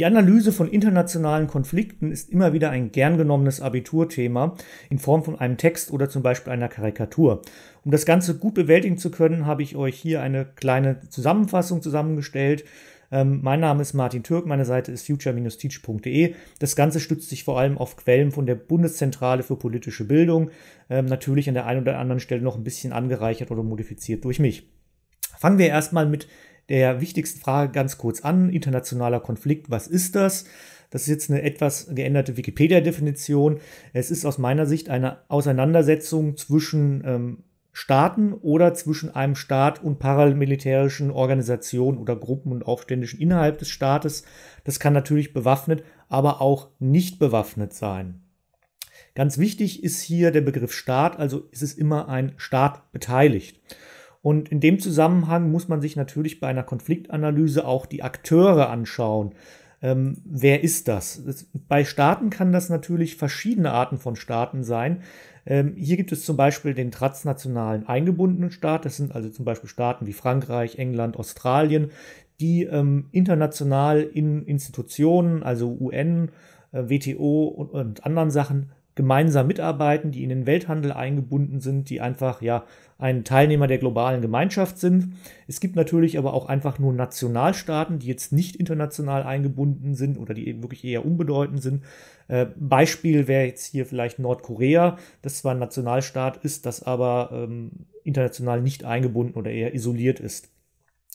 Die Analyse von internationalen Konflikten ist immer wieder ein gern genommenes Abiturthema in Form von einem Text oder zum Beispiel einer Karikatur. Um das Ganze gut bewältigen zu können, habe ich euch hier eine kleine Zusammenfassung zusammengestellt. Ähm, mein Name ist Martin Türk, meine Seite ist future-teach.de. Das Ganze stützt sich vor allem auf Quellen von der Bundeszentrale für politische Bildung, ähm, natürlich an der einen oder anderen Stelle noch ein bisschen angereichert oder modifiziert durch mich. Fangen wir erstmal mit der wichtigsten Frage ganz kurz an. Internationaler Konflikt, was ist das? Das ist jetzt eine etwas geänderte Wikipedia-Definition. Es ist aus meiner Sicht eine Auseinandersetzung zwischen ähm, Staaten oder zwischen einem Staat und paramilitärischen Organisationen oder Gruppen und Aufständischen innerhalb des Staates. Das kann natürlich bewaffnet, aber auch nicht bewaffnet sein. Ganz wichtig ist hier der Begriff Staat, also ist es immer ein Staat beteiligt. Und in dem Zusammenhang muss man sich natürlich bei einer Konfliktanalyse auch die Akteure anschauen. Ähm, wer ist das? Bei Staaten kann das natürlich verschiedene Arten von Staaten sein. Ähm, hier gibt es zum Beispiel den transnationalen eingebundenen Staat. Das sind also zum Beispiel Staaten wie Frankreich, England, Australien, die ähm, international in Institutionen, also UN, äh, WTO und, und anderen Sachen gemeinsam mitarbeiten, die in den Welthandel eingebunden sind, die einfach ja ein Teilnehmer der globalen Gemeinschaft sind. Es gibt natürlich aber auch einfach nur Nationalstaaten, die jetzt nicht international eingebunden sind oder die eben wirklich eher unbedeutend sind. Äh, Beispiel wäre jetzt hier vielleicht Nordkorea, das zwar ein Nationalstaat ist, das aber ähm, international nicht eingebunden oder eher isoliert ist.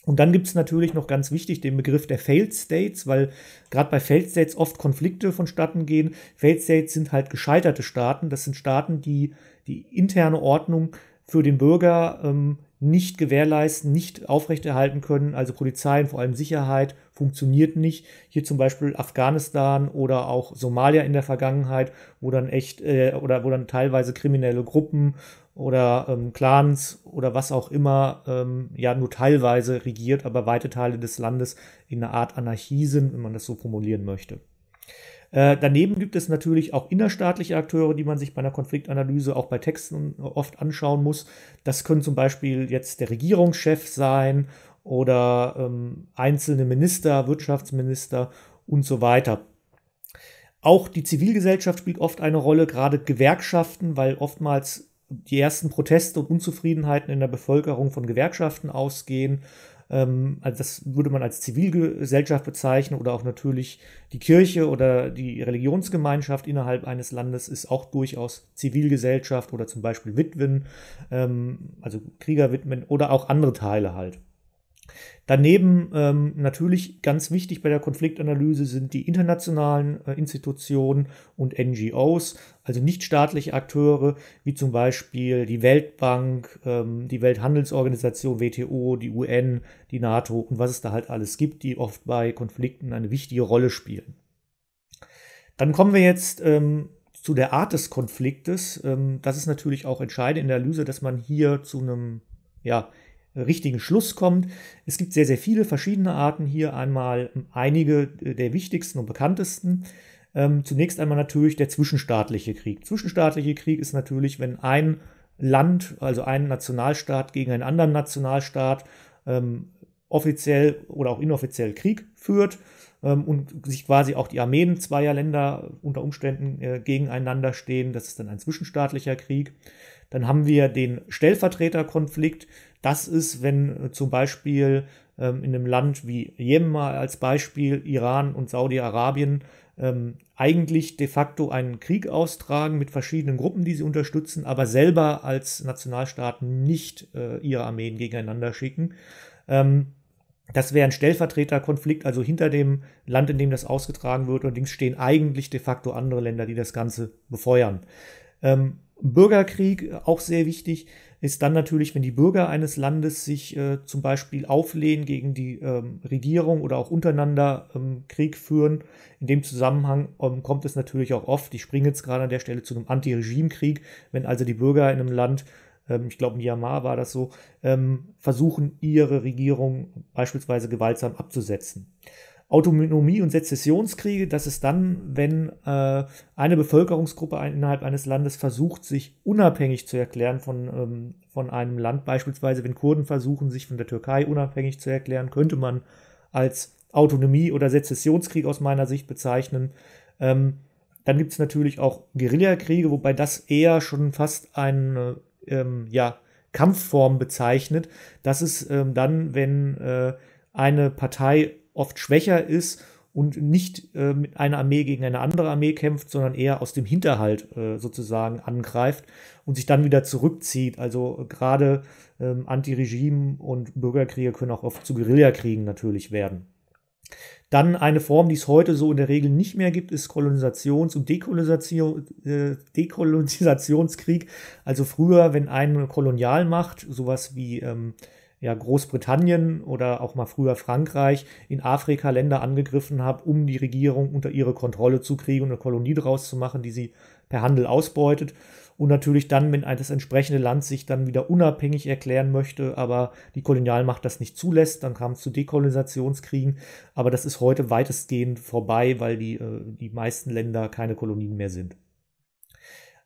Und dann gibt es natürlich noch ganz wichtig den Begriff der Failed States, weil gerade bei Failed States oft Konflikte vonstatten gehen. Failed States sind halt gescheiterte Staaten. Das sind Staaten, die die interne Ordnung für den Bürger ähm, nicht gewährleisten, nicht aufrechterhalten können. Also Polizei und vor allem Sicherheit funktioniert nicht. Hier zum Beispiel Afghanistan oder auch Somalia in der Vergangenheit, wo dann echt äh, oder wo dann teilweise kriminelle Gruppen oder ähm, Clans oder was auch immer ähm, ja nur teilweise regiert, aber weite Teile des Landes in einer Art Anarchie sind, wenn man das so formulieren möchte. Äh, daneben gibt es natürlich auch innerstaatliche Akteure, die man sich bei einer Konfliktanalyse auch bei Texten äh, oft anschauen muss. Das können zum Beispiel jetzt der Regierungschef sein oder ähm, einzelne Minister, Wirtschaftsminister und so weiter. Auch die Zivilgesellschaft spielt oft eine Rolle, gerade Gewerkschaften, weil oftmals die ersten Proteste und Unzufriedenheiten in der Bevölkerung von Gewerkschaften ausgehen. Ähm, also das würde man als Zivilgesellschaft bezeichnen oder auch natürlich die Kirche oder die Religionsgemeinschaft innerhalb eines Landes ist auch durchaus Zivilgesellschaft oder zum Beispiel Witwen, ähm, also Kriegerwitwen oder auch andere Teile halt. Daneben ähm, natürlich ganz wichtig bei der Konfliktanalyse sind die internationalen äh, Institutionen und NGOs, also nichtstaatliche Akteure wie zum Beispiel die Weltbank, ähm, die Welthandelsorganisation WTO, die UN, die NATO und was es da halt alles gibt, die oft bei Konflikten eine wichtige Rolle spielen. Dann kommen wir jetzt ähm, zu der Art des Konfliktes. Ähm, das ist natürlich auch entscheidend in der Analyse, dass man hier zu einem ja, richtigen Schluss kommt. Es gibt sehr, sehr viele verschiedene Arten hier. Einmal einige der wichtigsten und bekanntesten. Ähm, zunächst einmal natürlich der zwischenstaatliche Krieg. Zwischenstaatliche Krieg ist natürlich, wenn ein Land, also ein Nationalstaat gegen einen anderen Nationalstaat ähm, offiziell oder auch inoffiziell Krieg führt ähm, und sich quasi auch die Armeen zweier Länder unter Umständen äh, gegeneinander stehen. Das ist dann ein zwischenstaatlicher Krieg. Dann haben wir den Stellvertreterkonflikt. Das ist, wenn äh, zum Beispiel ähm, in einem Land wie Jemen mal als Beispiel, Iran und Saudi-Arabien ähm, eigentlich de facto einen Krieg austragen mit verschiedenen Gruppen, die sie unterstützen, aber selber als Nationalstaaten nicht äh, ihre Armeen gegeneinander schicken. Ähm, das wäre ein Stellvertreterkonflikt, also hinter dem Land, in dem das ausgetragen wird. Allerdings stehen eigentlich de facto andere Länder, die das Ganze befeuern. Ähm, Bürgerkrieg, äh, auch sehr wichtig ist dann natürlich, wenn die Bürger eines Landes sich äh, zum Beispiel auflehnen gegen die ähm, Regierung oder auch untereinander ähm, Krieg führen. In dem Zusammenhang ähm, kommt es natürlich auch oft, ich springe jetzt gerade an der Stelle zu einem Anti-Regime-Krieg, wenn also die Bürger in einem Land, ähm, ich glaube in Myanmar war das so, ähm, versuchen, ihre Regierung beispielsweise gewaltsam abzusetzen. Autonomie- und Sezessionskriege, das ist dann, wenn äh, eine Bevölkerungsgruppe innerhalb eines Landes versucht, sich unabhängig zu erklären von, ähm, von einem Land. Beispielsweise, wenn Kurden versuchen, sich von der Türkei unabhängig zu erklären, könnte man als Autonomie- oder Sezessionskrieg aus meiner Sicht bezeichnen. Ähm, dann gibt es natürlich auch Guerillakriege, wobei das eher schon fast eine äh, ähm, ja, Kampfform bezeichnet. Das ist ähm, dann, wenn äh, eine Partei oft schwächer ist und nicht äh, mit einer Armee gegen eine andere Armee kämpft, sondern eher aus dem Hinterhalt äh, sozusagen angreift und sich dann wieder zurückzieht. Also äh, gerade ähm, Anti-Regime und Bürgerkriege können auch oft zu Guerillakriegen natürlich werden. Dann eine Form, die es heute so in der Regel nicht mehr gibt, ist Kolonisations- und Dekolonisation, äh, Also früher, wenn eine Kolonialmacht sowas wie ähm, ja, Großbritannien oder auch mal früher Frankreich in Afrika Länder angegriffen habe, um die Regierung unter ihre Kontrolle zu kriegen und eine Kolonie daraus zu machen, die sie per Handel ausbeutet. Und natürlich dann, wenn das entsprechende Land sich dann wieder unabhängig erklären möchte, aber die Kolonialmacht das nicht zulässt, dann kam es zu Dekolonisationskriegen. Aber das ist heute weitestgehend vorbei, weil die, äh, die meisten Länder keine Kolonien mehr sind.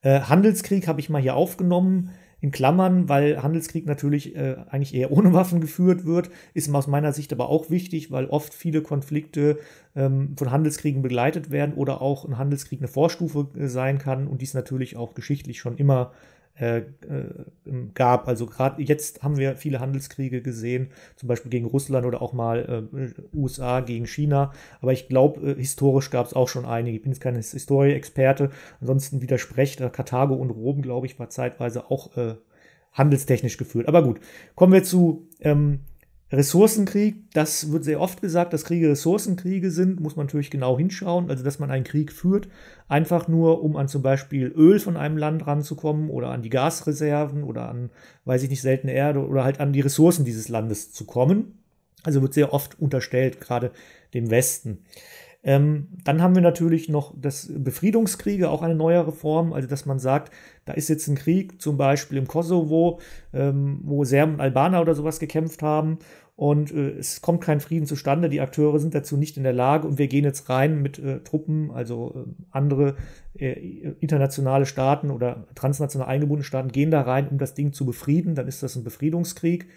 Äh, Handelskrieg habe ich mal hier aufgenommen in Klammern, weil Handelskrieg natürlich äh, eigentlich eher ohne Waffen geführt wird, ist aus meiner Sicht aber auch wichtig, weil oft viele Konflikte ähm, von Handelskriegen begleitet werden oder auch ein Handelskrieg eine Vorstufe äh, sein kann und dies natürlich auch geschichtlich schon immer äh, äh gab. Also gerade jetzt haben wir viele Handelskriege gesehen, zum Beispiel gegen Russland oder auch mal äh, USA gegen China. Aber ich glaube, äh, historisch gab es auch schon einige. Ich bin jetzt kein Historie-Experte. Ansonsten widersprecht äh, Karthago und Rom, glaube ich, war zeitweise auch äh, handelstechnisch geführt. Aber gut, kommen wir zu ähm, Ressourcenkrieg, das wird sehr oft gesagt, dass Kriege Ressourcenkriege sind, muss man natürlich genau hinschauen. Also, dass man einen Krieg führt, einfach nur, um an zum Beispiel Öl von einem Land ranzukommen oder an die Gasreserven oder an, weiß ich nicht, seltene Erde oder halt an die Ressourcen dieses Landes zu kommen. Also wird sehr oft unterstellt, gerade dem Westen. Ähm, dann haben wir natürlich noch das Befriedungskriege, auch eine neuere Form, also dass man sagt, da ist jetzt ein Krieg, zum Beispiel im Kosovo, ähm, wo Serben und Albaner oder sowas gekämpft haben und äh, es kommt kein Frieden zustande, die Akteure sind dazu nicht in der Lage und wir gehen jetzt rein mit äh, Truppen, also äh, andere äh, internationale Staaten oder transnational eingebundene Staaten gehen da rein, um das Ding zu befrieden, dann ist das ein Befriedungskrieg.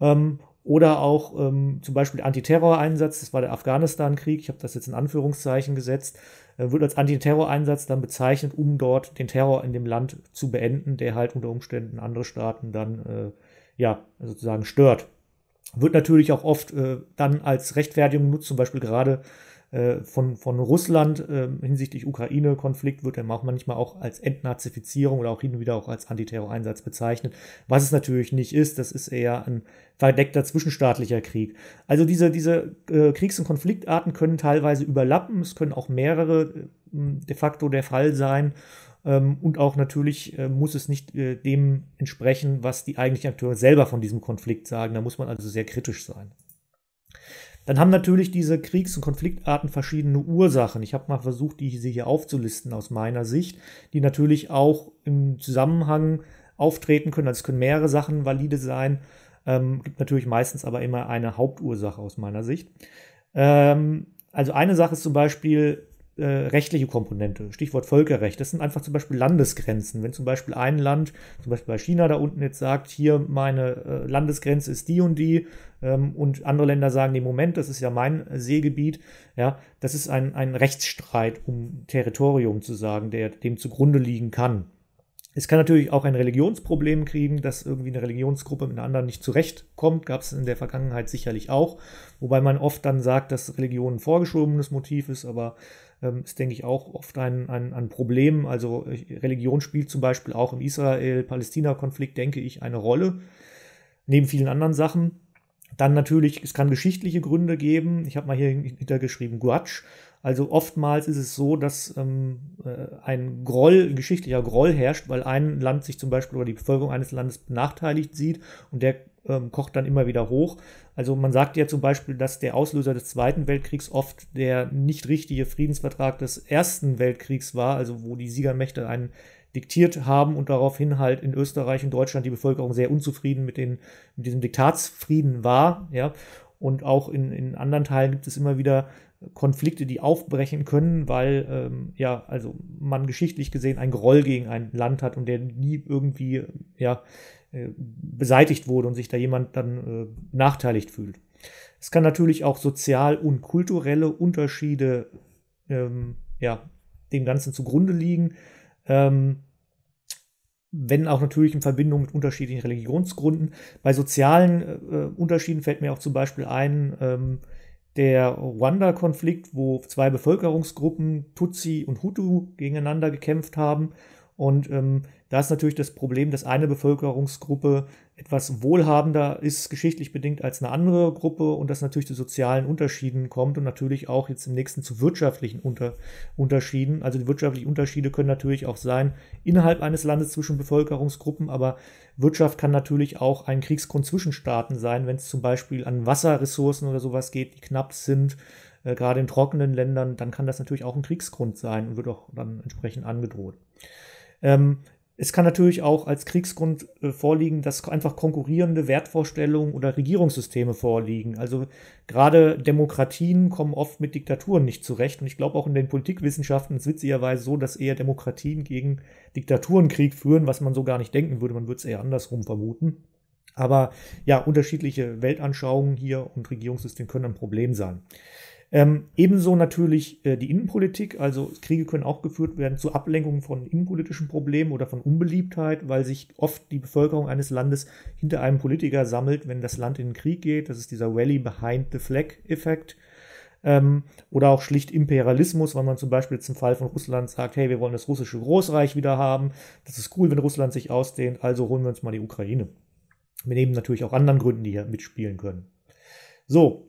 Ähm, oder auch ähm, zum Beispiel Antiterror-Einsatz, das war der Afghanistan-Krieg, ich habe das jetzt in Anführungszeichen gesetzt, äh, wird als Antiterror-Einsatz dann bezeichnet, um dort den Terror in dem Land zu beenden, der halt unter Umständen andere Staaten dann äh, ja sozusagen stört. Wird natürlich auch oft äh, dann als Rechtfertigung genutzt, zum Beispiel gerade äh, von, von Russland äh, hinsichtlich Ukraine-Konflikt wird er auch manchmal auch als Entnazifizierung oder auch hin und wieder auch als Antiterror-Einsatz bezeichnet. Was es natürlich nicht ist, das ist eher ein verdeckter zwischenstaatlicher Krieg. Also diese, diese äh, Kriegs- und Konfliktarten können teilweise überlappen, es können auch mehrere de facto der Fall sein ähm, und auch natürlich muss es nicht dem entsprechen, was die eigentlichen Akteure selber von diesem Konflikt sagen. Da muss man also sehr kritisch sein. Dann haben natürlich diese Kriegs- und Konfliktarten verschiedene Ursachen. Ich habe mal versucht, diese hier aufzulisten aus meiner Sicht, die natürlich auch im Zusammenhang auftreten können. Also es können mehrere Sachen valide sein. Ähm, gibt natürlich meistens aber immer eine Hauptursache aus meiner Sicht. Ähm, also eine Sache ist zum Beispiel äh, rechtliche Komponente, Stichwort Völkerrecht. Das sind einfach zum Beispiel Landesgrenzen. Wenn zum Beispiel ein Land, zum Beispiel bei China da unten jetzt sagt, hier meine äh, Landesgrenze ist die und die, ähm, und andere Länder sagen, nee, Moment, das ist ja mein Seegebiet, ja, das ist ein, ein Rechtsstreit um Territorium zu sagen, der dem zugrunde liegen kann. Es kann natürlich auch ein Religionsproblem kriegen, dass irgendwie eine Religionsgruppe mit einer anderen nicht zurechtkommt. Gab es in der Vergangenheit sicherlich auch. Wobei man oft dann sagt, dass Religion ein vorgeschobenes Motiv ist, aber ähm, ist, denke ich, auch oft ein, ein, ein Problem. Also Religion spielt zum Beispiel auch im Israel-Palästina-Konflikt, denke ich, eine Rolle, neben vielen anderen Sachen. Dann natürlich, es kann geschichtliche Gründe geben. Ich habe mal hier hintergeschrieben, Grudge. Also oftmals ist es so, dass ähm, äh, ein Groll, ein geschichtlicher Groll herrscht, weil ein Land sich zum Beispiel oder die Bevölkerung eines Landes benachteiligt sieht und der ähm, kocht dann immer wieder hoch. Also man sagt ja zum Beispiel, dass der Auslöser des Zweiten Weltkriegs oft der nicht richtige Friedensvertrag des Ersten Weltkriegs war, also wo die Siegermächte einen diktiert haben und daraufhin halt in Österreich und Deutschland die Bevölkerung sehr unzufrieden mit, den, mit diesem Diktatsfrieden war. Ja. Und auch in, in anderen Teilen gibt es immer wieder Konflikte, die aufbrechen können, weil ähm, ja, also man geschichtlich gesehen ein Groll gegen ein Land hat und der nie irgendwie ja äh, beseitigt wurde und sich da jemand dann äh, nachteiligt fühlt. Es kann natürlich auch sozial und kulturelle Unterschiede ähm, ja, dem Ganzen zugrunde liegen, ähm, wenn auch natürlich in Verbindung mit unterschiedlichen Religionsgründen. Bei sozialen äh, äh Unterschieden fällt mir auch zum Beispiel ein ähm, der rwanda konflikt wo zwei Bevölkerungsgruppen, Tutsi und Hutu, gegeneinander gekämpft haben und ähm, da ist natürlich das Problem, dass eine Bevölkerungsgruppe etwas wohlhabender ist, geschichtlich bedingt, als eine andere Gruppe und dass natürlich zu sozialen Unterschieden kommt und natürlich auch jetzt im nächsten zu wirtschaftlichen Unter Unterschieden. Also die wirtschaftlichen Unterschiede können natürlich auch sein innerhalb eines Landes zwischen Bevölkerungsgruppen, aber Wirtschaft kann natürlich auch ein Kriegsgrund zwischen Staaten sein, wenn es zum Beispiel an Wasserressourcen oder sowas geht, die knapp sind äh, gerade in trockenen Ländern, dann kann das natürlich auch ein Kriegsgrund sein und wird auch dann entsprechend angedroht. Ähm, es kann natürlich auch als Kriegsgrund äh, vorliegen, dass einfach konkurrierende Wertvorstellungen oder Regierungssysteme vorliegen. Also gerade Demokratien kommen oft mit Diktaturen nicht zurecht. Und ich glaube auch in den Politikwissenschaften ist es witzigerweise so, dass eher Demokratien gegen Diktaturen Krieg führen, was man so gar nicht denken würde. Man würde es eher andersrum vermuten. Aber ja, unterschiedliche Weltanschauungen hier und Regierungssysteme können ein Problem sein. Ähm, ebenso natürlich äh, die Innenpolitik, also Kriege können auch geführt werden zur Ablenkung von innenpolitischen Problemen oder von Unbeliebtheit, weil sich oft die Bevölkerung eines Landes hinter einem Politiker sammelt, wenn das Land in den Krieg geht. Das ist dieser Rally Behind the Flag-Effekt. Ähm, oder auch schlicht Imperialismus, weil man zum Beispiel jetzt im Fall von Russland sagt, hey, wir wollen das russische Großreich wieder haben. Das ist cool, wenn Russland sich ausdehnt, also holen wir uns mal die Ukraine. Wir nehmen natürlich auch anderen Gründen, die hier mitspielen können. So,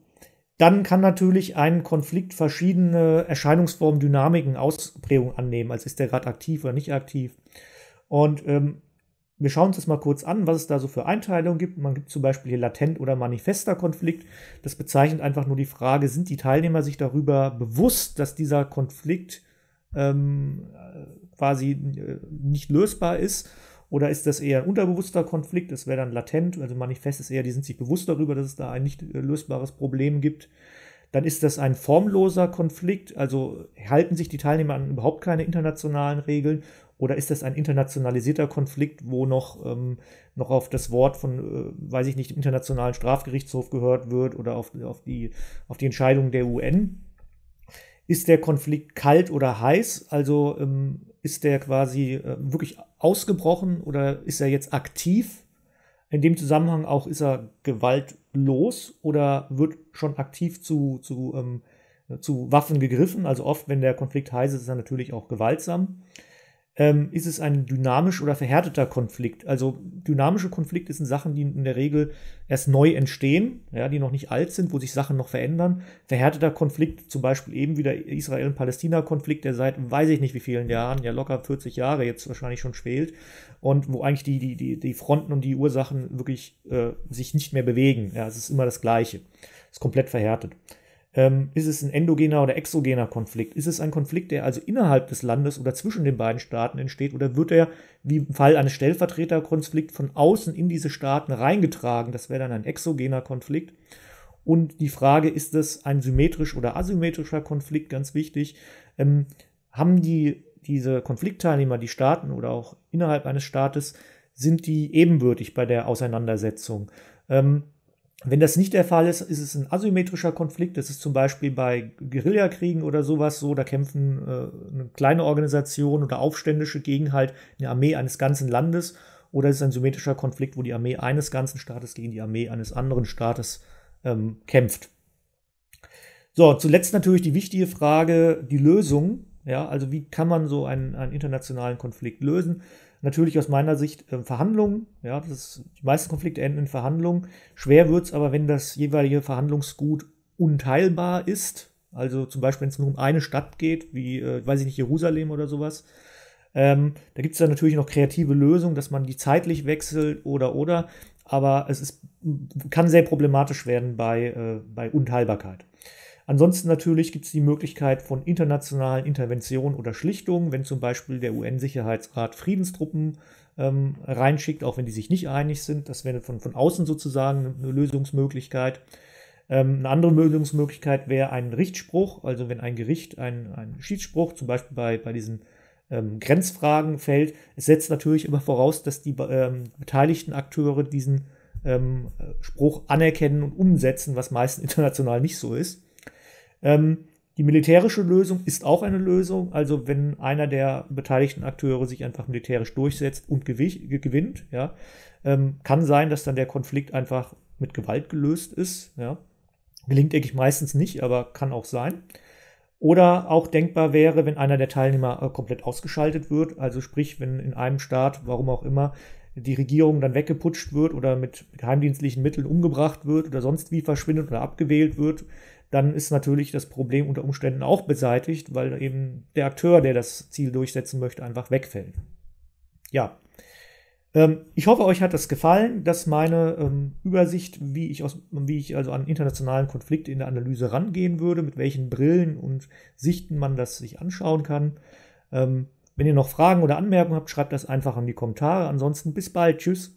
dann kann natürlich ein Konflikt verschiedene Erscheinungsformen, Dynamiken, Ausprägungen annehmen. als ist der gerade aktiv oder nicht aktiv. Und ähm, wir schauen uns das mal kurz an, was es da so für Einteilungen gibt. Man gibt zum Beispiel hier latent oder manifester Konflikt. Das bezeichnet einfach nur die Frage, sind die Teilnehmer sich darüber bewusst, dass dieser Konflikt ähm, äh, quasi äh, nicht lösbar ist oder ist das eher ein unterbewusster Konflikt? Das wäre dann latent, also manifest ist eher, die sind sich bewusst darüber, dass es da ein nicht äh, lösbares Problem gibt. Dann ist das ein formloser Konflikt, also halten sich die Teilnehmer an überhaupt keine internationalen Regeln oder ist das ein internationalisierter Konflikt, wo noch, ähm, noch auf das Wort von, äh, weiß ich nicht, dem Internationalen Strafgerichtshof gehört wird oder auf, auf, die, auf die Entscheidung der UN? Ist der Konflikt kalt oder heiß? Also ähm, ist der quasi äh, wirklich ausgebrochen oder ist er jetzt aktiv? In dem Zusammenhang auch ist er gewaltlos oder wird schon aktiv zu, zu, ähm, zu Waffen gegriffen? Also oft, wenn der Konflikt heiß ist, ist er natürlich auch gewaltsam ähm, ist es ein dynamisch oder verhärteter Konflikt. Also dynamische Konflikte sind Sachen, die in der Regel erst neu entstehen, ja, die noch nicht alt sind, wo sich Sachen noch verändern. Verhärteter Konflikt, zum Beispiel eben wieder Israel- und Palästina-Konflikt, der seit weiß ich nicht wie vielen Jahren, ja locker 40 Jahre jetzt wahrscheinlich schon schwelt und wo eigentlich die, die, die, die Fronten und die Ursachen wirklich äh, sich nicht mehr bewegen. Ja, es ist immer das Gleiche. Es ist komplett verhärtet. Ähm, ist es ein endogener oder exogener Konflikt? Ist es ein Konflikt, der also innerhalb des Landes oder zwischen den beiden Staaten entsteht? Oder wird er, wie im Fall eines Stellvertreterkonflikts, von außen in diese Staaten reingetragen? Das wäre dann ein exogener Konflikt. Und die Frage, ist es ein symmetrisch oder asymmetrischer Konflikt? Ganz wichtig. Ähm, haben die, diese Konfliktteilnehmer, die Staaten oder auch innerhalb eines Staates, sind die ebenbürtig bei der Auseinandersetzung? Ähm, wenn das nicht der Fall ist, ist es ein asymmetrischer Konflikt. Das ist zum Beispiel bei Guerillakriegen oder sowas so. Da kämpfen äh, eine kleine Organisation oder Aufständische gegen halt eine Armee eines ganzen Landes. Oder es ist ein symmetrischer Konflikt, wo die Armee eines ganzen Staates gegen die Armee eines anderen Staates ähm, kämpft. So, zuletzt natürlich die wichtige Frage, die Lösung. Ja, also wie kann man so einen, einen internationalen Konflikt lösen? natürlich aus meiner Sicht äh, Verhandlungen. Ja, das ist, die meisten Konflikte enden in Verhandlungen. Schwer wird es aber, wenn das jeweilige Verhandlungsgut unteilbar ist. Also zum Beispiel, wenn es nur um eine Stadt geht, wie, äh, weiß ich nicht, Jerusalem oder sowas. Ähm, da gibt es dann natürlich noch kreative Lösungen, dass man die zeitlich wechselt oder oder. Aber es ist, kann sehr problematisch werden bei, äh, bei Unteilbarkeit. Ansonsten natürlich gibt es die Möglichkeit von internationalen Interventionen oder Schlichtungen, wenn zum Beispiel der UN-Sicherheitsrat Friedenstruppen ähm, reinschickt, auch wenn die sich nicht einig sind. Das wäre von, von außen sozusagen eine Lösungsmöglichkeit. Ähm, eine andere Lösungsmöglichkeit wäre ein Richtspruch, also wenn ein Gericht einen, einen Schiedsspruch zum Beispiel bei, bei diesen ähm, Grenzfragen fällt. Es setzt natürlich immer voraus, dass die ähm, beteiligten Akteure diesen ähm, Spruch anerkennen und umsetzen, was meistens international nicht so ist. Ähm, die militärische Lösung ist auch eine Lösung. Also wenn einer der beteiligten Akteure sich einfach militärisch durchsetzt und gewinnt, ja, ähm, kann sein, dass dann der Konflikt einfach mit Gewalt gelöst ist. Ja. Gelingt eigentlich meistens nicht, aber kann auch sein. Oder auch denkbar wäre, wenn einer der Teilnehmer äh, komplett ausgeschaltet wird, also sprich, wenn in einem Staat, warum auch immer, die Regierung dann weggeputscht wird oder mit geheimdienstlichen Mitteln umgebracht wird oder sonst wie verschwindet oder abgewählt wird, dann ist natürlich das Problem unter Umständen auch beseitigt, weil eben der Akteur, der das Ziel durchsetzen möchte, einfach wegfällt. Ja. Ähm, ich hoffe, euch hat das gefallen, dass meine ähm, Übersicht, wie ich, aus, wie ich also an internationalen Konflikte in der Analyse rangehen würde, mit welchen Brillen und Sichten man das sich anschauen kann, ähm, wenn ihr noch Fragen oder Anmerkungen habt, schreibt das einfach in die Kommentare. Ansonsten bis bald. Tschüss.